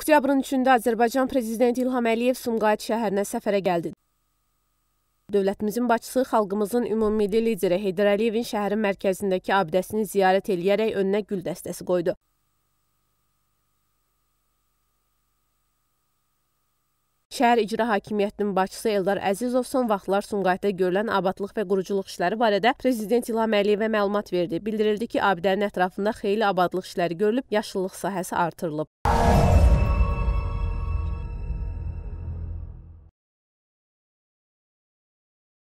Oktyabrın 3-də Azərbaycan Prezidenti İlham Əliyev Sumqayıt şəhərinə səfərə gəldi. Dövlətimizin başçısı xalqımızın ümummilli lideri Heydər Əliyevin şəhərin mərkəzindəki abidəsini ziyarət eləyərək önünə gül dəstəsi qoydu. Şəhər İcra Hakimiyyətinin başçısı Eldar Əzizov son vaxtlar Sumqayıtda görülən abadlıq və quruculuq işləri barədə Prezident İlham Əliyevə məlumat verdi. Bildirildi ki, abidənin ətrafında xeyli abadlıq işləri görülüb, yaşıllıq sahəsi artırılıb.